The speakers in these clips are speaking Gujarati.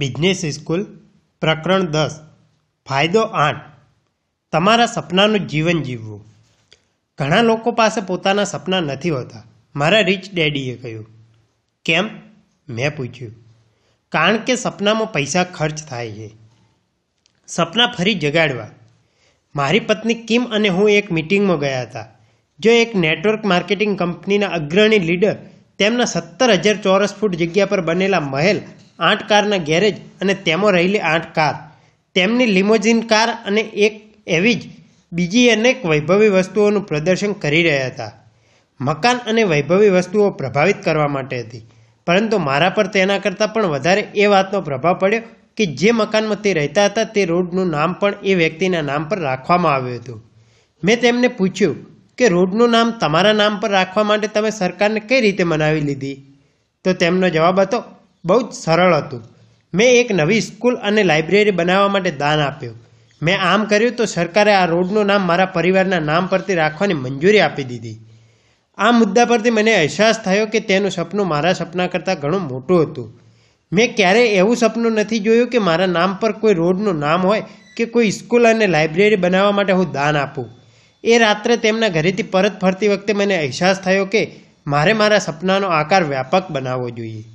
બિઝનેસ સ્કૂલ પ્રકરણ દસ ફાયદો આઠ તમારા સપનાનું જીવન જીવવું ઘણા લોકો પાસે પોતાના સપના નથી હોતા મારા રિચ ડેડીએ કહ્યું કેમ મેં પૂછ્યું કારણ કે સપનામાં પૈસા ખર્ચ થાય છે સપના ફરી જગાડવા મારી પત્ની કિમ અને હું એક મિટિંગમાં ગયા હતા જો એક નેટવર્ક માર્કેટિંગ કંપનીના અગ્રણી લીડર તેમના સત્તર હજાર ચોરસ ફૂટ જગ્યા પર બનેલા મહેલ આઠ કારના ગેરેજ અને તેમાં રહેલી આઠ કાર તેમની લિમોઝિન કાર અને એક એવી જ બીજી અનેક વૈભવી વસ્તુઓનું પ્રદર્શન કરી રહ્યા હતા મકાન અને વૈભવી વસ્તુઓ પ્રભાવિત કરવા માટે હતી પરંતુ મારા પર તેના કરતાં પણ વધારે એ વાતનો પ્રભાવ પડ્યો કે જે મકાનમાં તે રહેતા હતા તે રોડનું નામ પણ એ વ્યક્તિના નામ પર રાખવામાં આવ્યું હતું મેં તેમને પૂછ્યું કે રોડનું નામ તમારા નામ પર રાખવા માટે તમે સરકારને કઈ રીતે મનાવી લીધી તો તેમનો જવાબ હતો બહુ જ સરળ હતું મેં એક નવી સ્કૂલ અને લાઇબ્રેરી બનાવવા માટે દાન આપ્યું મેં આમ કર્યું તો સરકારે આ રોડનું નામ મારા પરિવારના નામ પરથી રાખવાની મંજૂરી આપી દીધી આ મુદ્દા પરથી મને અહેસાસ થયો કે તેનું સપનું મારા સપના કરતાં ઘણું મોટું હતું મેં ક્યારેય એવું સપનું નથી જોયું કે મારા નામ પર કોઈ રોડનું નામ હોય કે કોઈ સ્કૂલ અને લાઇબ્રેરી બનાવવા માટે હું દાન આપું એ રાત્રે તેમના ઘરેથી પરત ફરતી વખતે મને અહેસાસ થયો કે મારે મારા સપનાનો આકાર વ્યાપક બનાવવો જોઈએ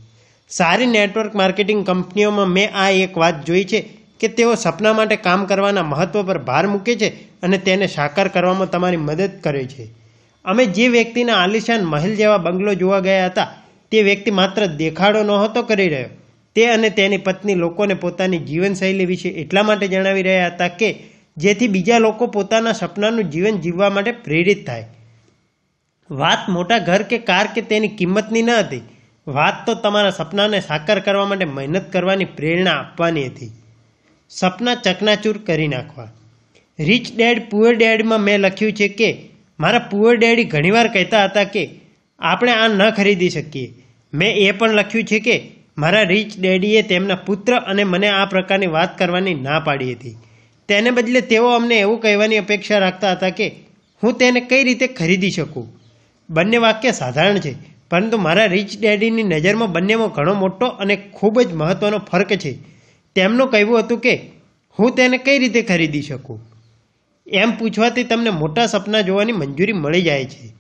સારી નેટવર્ક માર્કેટિંગ કંપનીઓમાં મેં આ એક વાત જોઈ છે કે તેઓ સપના માટે કામ કરવાના મહત્ત્વ પર ભાર મૂકે છે અને તેને સાકાર કરવામાં તમારી મદદ કરે છે અમે જે વ્યક્તિના આલિશાન મહેલ જેવા બંગલો જોવા ગયા હતા તે વ્યક્તિ માત્ર દેખાડો નહોતો કરી રહ્યો તે અને તેની પત્ની લોકોને પોતાની જીવનશૈલી વિશે એટલા માટે જણાવી રહ્યા હતા કે જેથી બીજા લોકો પોતાના સપનાનું જીવન જીવવા માટે પ્રેરિત થાય વાત મોટા ઘર કે કાર કે તેની કિંમતની ન હતી વાત તો તમારા સપનાને સાકાર કરવા માટે મહેનત કરવાની પ્રેરણા આપવાની હતી સપના ચકનાચૂર કરી નાખવા રિચ ડેડ પુઅર ડેડમાં મેં લખ્યું છે કે મારા પુઅર ડેડી ઘણીવાર કહેતા હતા કે આપણે આ ન ખરીદી શકીએ મેં એ પણ લખ્યું છે કે મારા રિચ ડેડીએ તેમના પુત્ર અને મને આ પ્રકારની વાત કરવાની ના પાડી હતી તેને બદલે તેઓ અમને એવું કહેવાની અપેક્ષા રાખતા હતા કે હું તેને કઈ રીતે ખરીદી શકું બંને વાક્ય સાધારણ છે પરંતુ મારા રિચ ડેડીની નજરમાં બંનેમાં ઘણો મોટો અને ખૂબ જ મહત્ત્વનો ફર્ક છે તેમનું કહેવું હતું કે હું તેને કઈ રીતે ખરીદી શકું એમ પૂછવાથી તમને મોટા સપના જોવાની મંજૂરી મળી જાય છે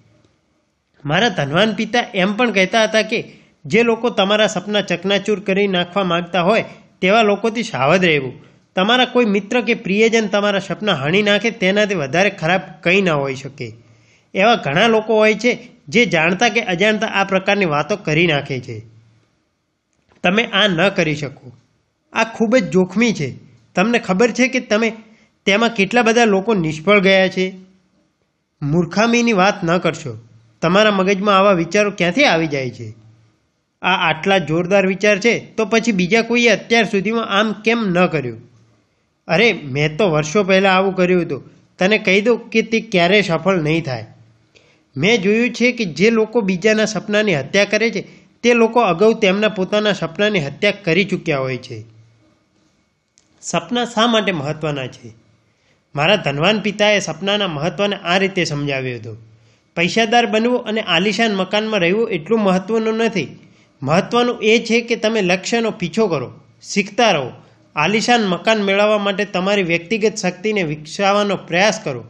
મારા ધનવાન પિતા એમ પણ કહેતા હતા કે જે લોકો તમારા સપના ચકનાચૂર કરી નાખવા માગતા હોય તેવા લોકોથી સાવધ રહેવું તમારા કોઈ મિત્ર કે પ્રિયજન તમારા સપના હાણી નાખે તેનાથી વધારે ખરાબ કંઈ ન હોઈ શકે એવા ઘણા લોકો હોય છે જે જાણતા કે અજાણતા આ પ્રકારની વાતો કરી નાખે છે તમે આ ન કરી શકો આ ખૂબ જ જોખમી છે તમને ખબર છે કે તમે તેમાં કેટલા બધા લોકો નિષ્ફળ ગયા છે મૂર્ખામીની વાત ન કરશો તમારા મગજમાં આવા વિચારો ક્યાંથી આવી જાય છે આ આટલા જોરદાર વિચાર છે તો પછી બીજા કોઈએ અત્યાર સુધીમાં આમ કેમ ન કર્યું અરે મેં તો વર્ષો પહેલાં આવું કર્યું હતું તને કહી દઉં કે તે ક્યારેય સફળ નહીં થાય મેં જોયું છે કે જે લોકો બીજાના સપનાની હત્યા કરે છે તે લોકો અગાઉ તેમના પોતાના સપનાની હત્યા કરી ચૂક્યા હોય છે સપના શા માટે મહત્ત્વના છે મારા ધનવાન પિતાએ સપનાના મહત્ત્વને આ રીતે સમજાવ્યું હતું પૈસાદાર બનવું અને આલિશાન મકાનમાં રહેવું એટલું મહત્ત્વનું નથી મહત્ત્વનું એ છે કે તમે લક્ષ્યનો પીછો કરો શીખતા રહો આલિશાન મકાન મેળવવા માટે તમારી વ્યક્તિગત શક્તિને વિકસાવવાનો પ્રયાસ કરો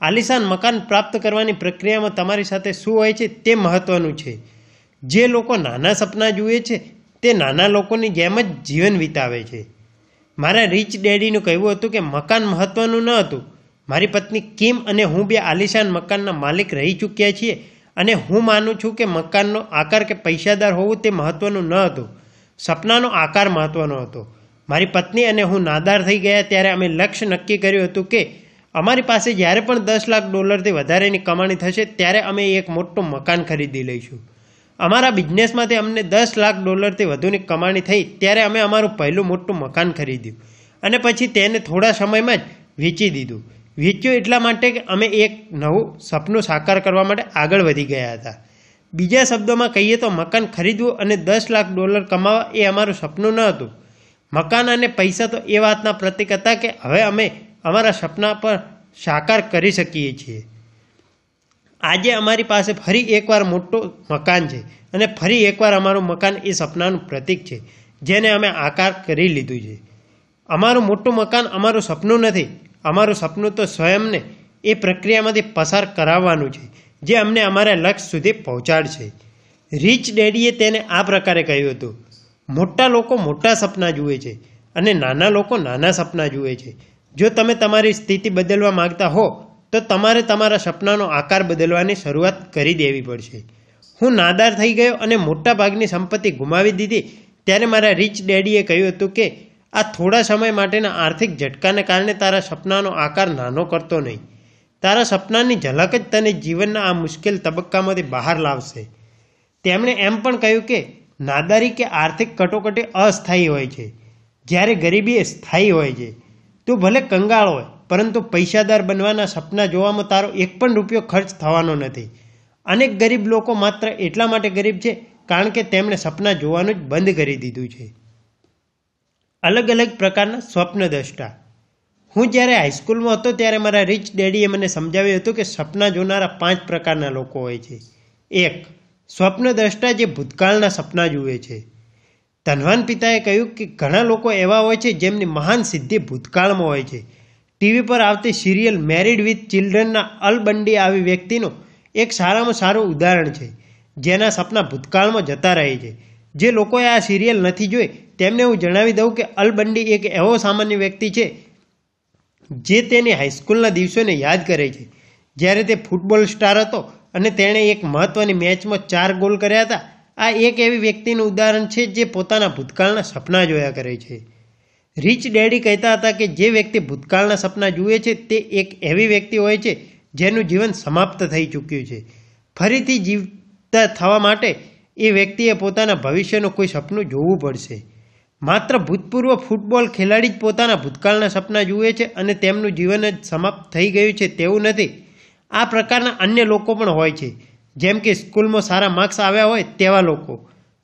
આલિશાન મકાન પ્રાપ્ત કરવાની પ્રક્રિયામાં તમારી સાથે શું હોય છે તે મહત્ત્વનું છે જે લોકો નાના સપના જુએ છે તે નાના લોકોની જેમ જ જીવન વિતાવે છે મારા રિચ ડેડીનું કહેવું હતું કે મકાન મહત્ત્વનું ન હતું મારી પત્ની કિમ અને હું બે આલિશાન મકાનના માલિક રહી ચૂક્યા છીએ અને હું માનું છું કે મકાનનો આકાર કે પૈસાદાર હોવું તે મહત્ત્વનું ન હતું સપનાનો આકાર મહત્ત્વનો હતો મારી પત્ની અને હું નાદાર થઈ ગયા ત્યારે અમે લક્ષ્ય નક્કી કર્યું હતું કે અમારી પાસે જ્યારે પણ દસ લાખ ડોલરથી વધારેની કમાણી થશે ત્યારે અમે એક મોટું મકાન ખરીદી લઈશું અમારા બિઝનેસમાંથી અમને દસ લાખ ડોલરથી વધુની કમાણી થઈ ત્યારે અમે અમારું પહેલું મોટું મકાન ખરીદ્યું અને પછી તેને થોડા સમયમાં જ વેચી દીધું વેચ્યું એટલા માટે કે અમે એક નવું સપનું સાકાર કરવા માટે આગળ વધી ગયા હતા બીજા શબ્દોમાં કહીએ તો મકાન ખરીદવું અને દસ લાખ ડોલર કમાવા એ અમારું સપનું ન હતું મકાન અને પૈસા તો એ વાતના પ્રતિક હતા કે હવે અમે અમારા સપના પર સાકાર કરી શકીએ છીએ આજે અમારી પાસે ફરી એકવાર મોટું મકાન છે અને ફરી એકવાર અમારું મકાન એ સપનાનું પ્રતીક છે જેને અમે આકાર કરી લીધું છે અમારું મોટું મકાન અમારું સપનું નથી અમારું સપનું તો સ્વયંને એ પ્રક્રિયામાંથી પસાર કરાવવાનું છે જે અમને અમારા લક્ષ્ય સુધી પહોંચાડશે રીચ ડેડીએ તેને આ પ્રકારે કહ્યું હતું મોટા લોકો મોટા સપના જુએ છે અને નાના લોકો નાના સપના જુએ છે જો તમે તમારી સ્થિતિ બદલવા માંગતા હો તો તમારે તમારા સપનાનો આકાર બદલવાની શરૂઆત કરી દેવી પડશે હું નાદાર થઈ ગયો અને મોટાભાગની સંપત્તિ ગુમાવી દીધી ત્યારે મારા રીચ ડેડીએ કહ્યું હતું કે આ થોડા સમય માટેના આર્થિક ઝટકાને કારણે તારા સપનાનો આકાર નાનો કરતો નહીં તારા સપનાની ઝલક જ તને જીવનના આ મુશ્કેલ તબક્કામાંથી બહાર લાવશે તેમણે એમ પણ કહ્યું કે નાદારી કે આર્થિક કટોકટી અસ્થાયી હોય છે જ્યારે ગરીબી એ સ્થાયી હોય છે તું ભલે કંગાળ હોય પરંતુ પૈસાદાર બનવાના સપના જોવામાં તારો એક પણ રૂપિયો ખર્ચ થવાનો નથી અનેક ગરીબ લોકો માત્ર એટલા માટે ગરીબ છે કારણ કે તેમણે સપના જોવાનું જ બંધ કરી દીધું છે અલગ અલગ પ્રકારના સ્વપ્નદ્રષ્ટા હું જ્યારે હાઈસ્કૂલમાં હતો ત્યારે મારા રીચ ડેડીએ મને સમજાવ્યું હતું કે સપના જોનારા પાંચ પ્રકારના લોકો હોય છે એક સ્વપ્નદ્રષ્ટા જે ભૂતકાળના સપના જુએ છે ધનવાન પિતાએ કહ્યું કે ઘણા લોકો એવા હોય છે જેમની મહાન સિદ્ધિ ભૂતકાળમાં હોય છે ટીવી પર આવતી સિરિયલ મેરિડ વિથ ચિલ્ડ્રનના અલબંડી આવી વ્યક્તિનું એક સારામાં સારું ઉદાહરણ છે જેના સપના ભૂતકાળમાં જતા રહે છે જે લોકોએ આ સિરિયલ નથી જોઈ તેમને હું જણાવી દઉં કે અલબંડી એક એવો સામાન્ય વ્યક્તિ છે જે તેની હાઈસ્કૂલના દિવસોને યાદ કરે છે જ્યારે તે ફૂટબોલ સ્ટાર હતો અને તેણે એક મહત્ત્વની મેચમાં ચાર ગોલ કર્યા હતા આ એક એવી વ્યક્તિનું ઉદાહરણ છે જે પોતાના ભૂતકાળના સપના જોયા કરે છે રિચ ડેડી કહેતા હતા કે જે વ્યક્તિ ભૂતકાળના સપના જુએ છે તે એક એવી વ્યક્તિ હોય છે જેનું જીવન સમાપ્ત થઈ ચૂક્યું છે ફરીથી જીવતા થવા માટે એ વ્યક્તિએ પોતાના ભવિષ્યનું કોઈ સપનું જોવું પડશે માત્ર ભૂતપૂર્વ ફૂટબોલ ખેલાડી જ પોતાના ભૂતકાળના સપના જુએ છે અને તેમનું જીવન જ સમાપ્ત થઈ ગયું છે તેવું નથી આ પ્રકારના અન્ય લોકો પણ હોય છે જેમ કે સ્કૂલમાં સારા માર્ક્સ આવ્યા હોય તેવા લોકો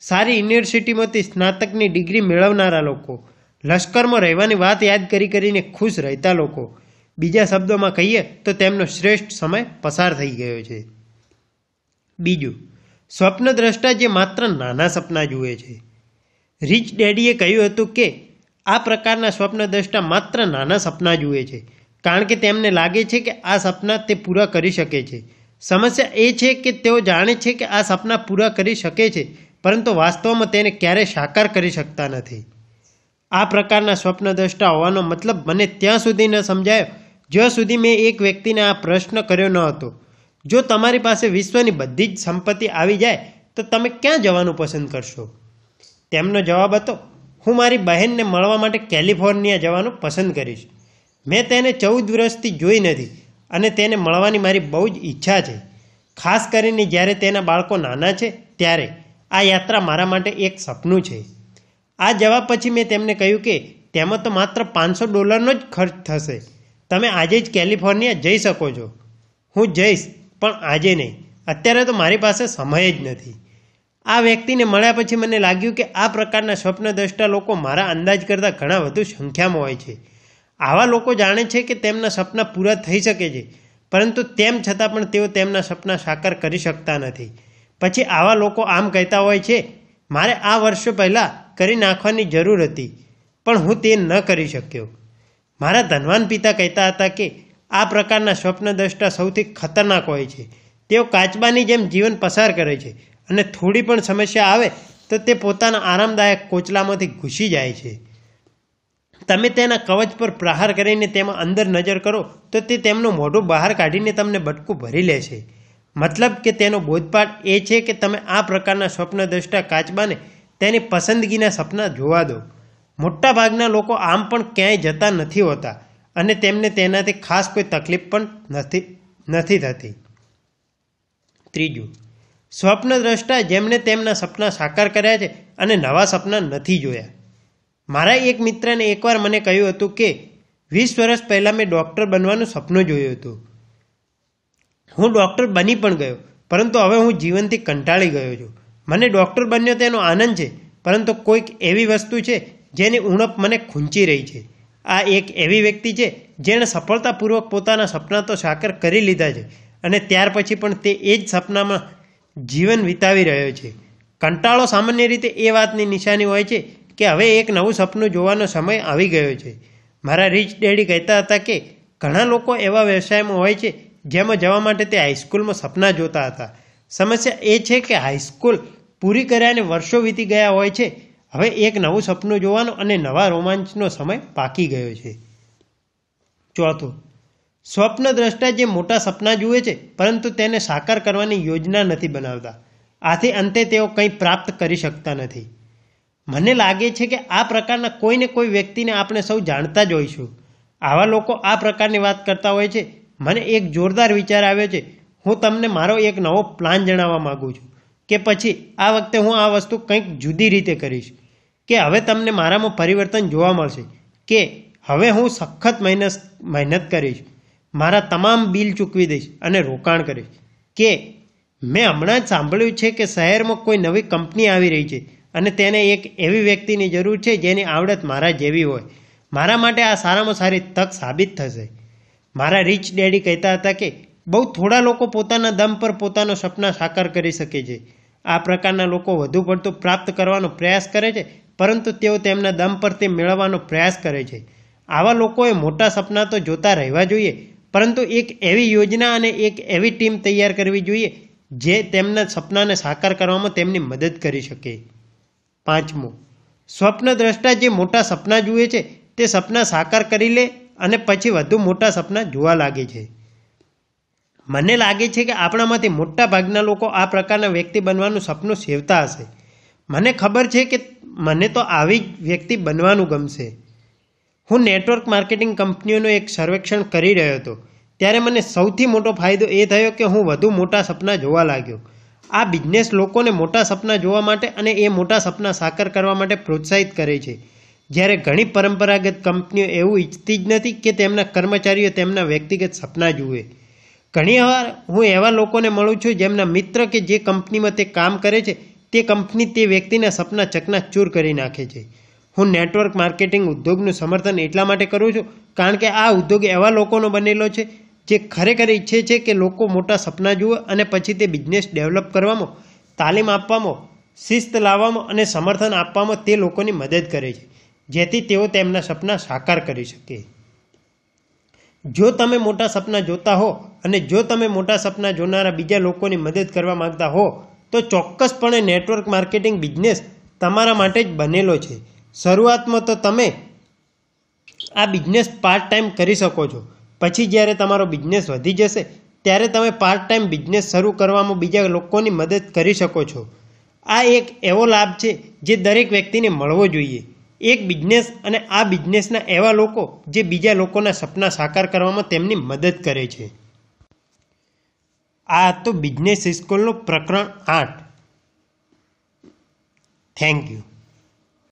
સારી યુનિવર્સિટીમાંથી સ્નાતકની ડિગ્રી મેળવનારા લોકો લશ્કરમાં રહેવાની વાત યાદ કરી કરીને ખુશ રહેતા લોકો બીજા શબ્દોમાં કહીએ તો તેમનો શ્રેષ્ઠ સમય પસાર થઈ ગયો છે બીજું સ્વપ્નદ્રષ્ટા જે માત્ર નાના સપના જુએ છે રિચ ડેડીએ કહ્યું હતું કે આ પ્રકારના સ્વપ્નદ્રષ્ટા માત્ર નાના સપના જુએ છે કારણ કે તેમને લાગે છે કે આ સપના તે પૂરા કરી શકે છે સમસ્યા એ છે કે તેઓ જાણે છે કે આ સપના પૂરા કરી શકે છે પરંતુ વાસ્તવમાં તેને ક્યારેય સાકાર કરી શકતા નથી આ પ્રકારના સ્વપ્નદ્રષ્ટા હોવાનો મતલબ મને ત્યાં સુધી ન સમજાયો જ્યાં સુધી મેં એક વ્યક્તિને આ પ્રશ્ન કર્યો ન હતો જો તમારી પાસે વિશ્વની બધી જ સંપત્તિ આવી જાય તો તમે ક્યાં જવાનું પસંદ કરશો તેમનો જવાબ હતો હું મારી બહેનને મળવા માટે કેલિફોર્નિયા જવાનું પસંદ કરીશ મેં તેને ચૌદ વર્ષથી જોઈ નથી અને તેને મળવાની મારી બહુ જ ઈચ્છા છે ખાસ કરીને જ્યારે તેના બાળકો નાના છે ત્યારે આ યાત્રા મારા માટે એક સપનું છે આ જવાબ પછી મેં તેમને કહ્યું કે તેમાં તો માત્ર પાંચસો ડોલરનો જ ખર્ચ થશે તમે આજે જ કેલિફોર્નિયા જઈ શકો છો હું જઈશ પણ આજે નહીં અત્યારે તો મારી પાસે સમય જ નથી આ વ્યક્તિને મળ્યા પછી મને લાગ્યું કે આ પ્રકારના સ્વપ્નદ્રષ્ટા લોકો મારા અંદાજ કરતાં ઘણા વધુ સંખ્યામાં હોય છે આવા લોકો જાણે છે કે તેમના સપના પૂરા થઈ શકે છે પરંતુ તેમ છતાં પણ તેઓ તેમના સપના સાકાર કરી શકતા નથી પછી આવા લોકો આમ કહેતા હોય છે મારે આ વર્ષો પહેલાં કરી નાખવાની જરૂર હતી પણ હું તે ન કરી શક્યો મારા ધનવાન પિતા કહેતા હતા કે આ પ્રકારના સ્વપ્નદ્રષ્ટા સૌથી ખતરનાક હોય છે તેઓ કાચબાની જેમ જીવન પસાર કરે છે અને થોડી પણ સમસ્યા આવે તો તે પોતાના આરામદાયક કોચલામાંથી ઘૂસી જાય છે તમે તેના કવચ પર પ્રહાર કરીને તેમાં અંદર નજર કરો તો તે તેમનું મોઢું બહાર કાઢીને તમને બટકું ભરી લે છે મતલબ કે તેનો બોધપાઠ એ છે કે તમે આ પ્રકારના સ્વપ્નદ્રષ્ટા કાચબાને તેની પસંદગીના સપના જોવા દો મોટાભાગના લોકો આમ પણ ક્યાંય જતા નથી હોતા અને તેમને તેનાથી ખાસ કોઈ તકલીફ પણ નથી નથી થતી ત્રીજું સ્વપ્નદ્રષ્ટા જેમણે તેમના સપના સાકાર કર્યા છે અને નવા સપના નથી જોયા મારા એક મિત્રને એકવાર મને કહ્યું હતું કે વીસ વર્ષ પહેલાં મેં ડૉક્ટર બનવાનું સપનું જોયું હતું હું ડૉક્ટર બની પણ ગયો પરંતુ હવે હું જીવનથી કંટાળી ગયો છું મને ડૉક્ટર બન્યો તેનો આનંદ છે પરંતુ કોઈક એવી વસ્તુ છે જેની ઉણપ મને ખૂંચી રહી છે આ એક એવી વ્યક્તિ છે જેણે સફળતાપૂર્વક પોતાના સપના તો સાકર કરી લીધા છે અને ત્યાર પછી પણ તે એ જ સપનામાં જીવન વિતાવી રહ્યો છે કંટાળો સામાન્ય રીતે એ વાતની નિશાની હોય છે કે હવે એક નવું સપનું જોવાનો સમય આવી ગયો છે મારા રીચ ડેડી કહેતા હતા કે ઘણા લોકો એવા વ્યવસાયમાં હોય છે જેમાં જવા માટે તે હાઈસ્કૂલમાં સપના જોતા હતા સમસ્યા એ છે કે હાઈસ્કૂલ પૂરી કર્યાને વર્ષો વીતી ગયા હોય છે હવે એક નવું સપનું જોવાનો અને નવા રોમાંચનો સમય પાકી ગયો છે ચોથું સ્વપ્ન દ્રષ્ટા જે મોટા સપના જુએ છે પરંતુ તેને સાકાર કરવાની યોજના નથી બનાવતા આથી અંતે તેઓ કંઈ પ્રાપ્ત કરી શકતા નથી મને લાગે છે કે આ પ્રકારના કોઈને કોઈ વ્યક્તિને આપણે સૌ જાણતા જ હોઈશું આવા લોકો આ પ્રકારની વાત કરતા હોય છે મને એક જોરદાર વિચાર આવ્યો છે હું તમને મારો એક નવો પ્લાન જણાવવા માગું છું કે પછી આ વખતે હું આ વસ્તુ કંઈક જુદી રીતે કરીશ કે હવે તમને મારામાં પરિવર્તન જોવા મળશે કે હવે હું સખત મહેનત મહેનત કરીશ મારા તમામ બિલ ચૂકવી દઈશ અને રોકાણ કરીશ કે મેં હમણાં જ સાંભળ્યું છે કે શહેરમાં કોઈ નવી કંપની આવી રહી છે અને તેને એક એવી વ્યક્તિની જરૂર છે જેની આવડત મારા જેવી હોય મારા માટે આ સારામાં સારી તક સાબિત થશે મારા રીચ ડેડી કહેતા હતા કે બહુ થોડા લોકો પોતાના દમ પર પોતાનો સપના સાકાર કરી શકે છે આ પ્રકારના લોકો વધુ પડતું પ્રાપ્ત કરવાનો પ્રયાસ કરે છે પરંતુ તેઓ તેમના દમ પર તે મેળવવાનો પ્રયાસ કરે છે આવા લોકોએ મોટા સપના તો જોતા રહેવા જોઈએ પરંતુ એક એવી યોજના અને એક એવી ટીમ તૈયાર કરવી જોઈએ જે તેમના સપનાને સાકાર કરવામાં તેમની મદદ કરી શકે પાંચમું સ્વપ્નદ્રષ્ટા જે મોટા સપના જુએ છે તે સપના સાકાર કરી લે અને પછી વધુ મોટા સપના જોવા લાગે છે મને લાગે છે કે આપણામાંથી મોટા ભાગના લોકો આ પ્રકારના વ્યક્તિ બનવાનું સપનું સેવતા હશે મને ખબર છે કે મને તો આવી જ વ્યક્તિ બનવાનું ગમશે હું નેટવર્ક માર્કેટિંગ કંપનીઓનું એક સર્વેક્ષણ કરી રહ્યો હતો ત્યારે મને સૌથી મોટો ફાયદો એ થયો કે હું વધુ મોટા સપના જોવા લાગ્યો આ બિઝનેસ લોકોને મોટા સપના જોવા માટે અને એ મોટા સપના સાકાર કરવા માટે પ્રોત્સાહિત કરે છે જ્યારે ઘણી પરંપરાગત કંપનીઓ એવું ઈચ્છતી જ નથી કે તેમના કર્મચારીઓ તેમના વ્યક્તિગત સપના જુએ ઘણીવાર હું એવા લોકોને મળું છું જેમના મિત્ર કે જે કંપનીમાં તે કામ કરે છે તે કંપની તે વ્યક્તિના સપના ચકનાચૂર કરી નાખે છે હું નેટવર્ક માર્કેટિંગ ઉદ્યોગનું સમર્થન એટલા માટે કરું છું કારણ કે આ ઉદ્યોગ એવા લોકોનો બનેલો છે જે ખરેખર ઈચ્છે છે કે લોકો મોટા સપના જુએ અને પછી તે બિઝનેસ ડેવલપ કરવામાં તાલીમ આપવામાં શિસ્ત લાવવામાં અને સમર્થન આપવામાં તે લોકોની મદદ કરે છે જેથી તેઓ તેમના સપના સાકાર કરી શકે જો તમે મોટા સપના જોતા હો અને જો તમે મોટા સપના જોનારા બીજા લોકોની મદદ કરવા માગતા હો તો ચોક્કસપણે નેટવર્ક માર્કેટિંગ બિઝનેસ તમારા માટે જ બનેલો છે શરૂઆતમાં તો તમે આ બિઝનેસ પાર્ટ ટાઈમ કરી શકો છો પછી જ્યારે તમારો બિઝનેસ વધી જશે ત્યારે તમે પાર્ટ ટાઈમ બિઝનેસ શરૂ કરવામાં બીજા લોકોની મદદ કરી શકો છો આ એક એવો લાભ છે જે દરેક વ્યક્તિને મળવો જોઈએ એક બિઝનેસ અને આ બિઝનેસના એવા લોકો જે બીજા લોકોના સપના સાકાર કરવામાં તેમની મદદ કરે છે આ તો બિઝનેસ સ્કૂલનું પ્રકરણ આઠ થેન્ક યુ